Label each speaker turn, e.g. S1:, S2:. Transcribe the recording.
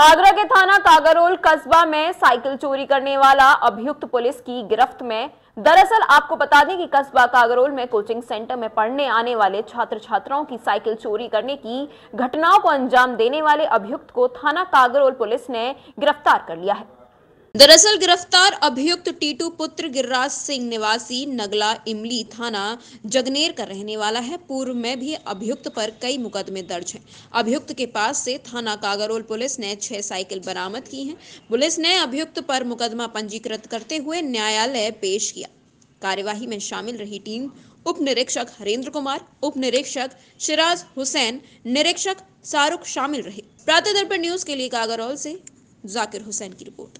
S1: आगरा के थाना कागरोल कस्बा में साइकिल चोरी करने वाला अभियुक्त पुलिस की गिरफ्त में दरअसल आपको बता दें कि कस्बा कागरोल में कोचिंग सेंटर में पढ़ने आने वाले छात्र छात्राओं की साइकिल चोरी करने की घटनाओं को अंजाम देने वाले अभियुक्त को थाना कागरोल पुलिस ने गिरफ्तार कर लिया है दरअसल गिरफ्तार अभियुक्त टीटू पुत्र गिरिराज सिंह निवासी नगला इमली थाना जगनेर का रहने वाला है पूर्व में भी अभियुक्त पर कई मुकदमे दर्ज हैं अभियुक्त के पास से थाना कागरोल पुलिस ने छह साइकिल बरामद की हैं पुलिस ने अभियुक्त पर मुकदमा पंजीकृत करते हुए न्यायालय पेश किया कार्यवाही में शामिल रही टीम उप निरीक्षक हरेंद्र कुमार उप निरीक्षक शिराज हुसैन निरीक्षक शाहरुख शामिल रहे प्रातः दर्पण न्यूज के लिए कागरौल से जाकिर हुसैन की रिपोर्ट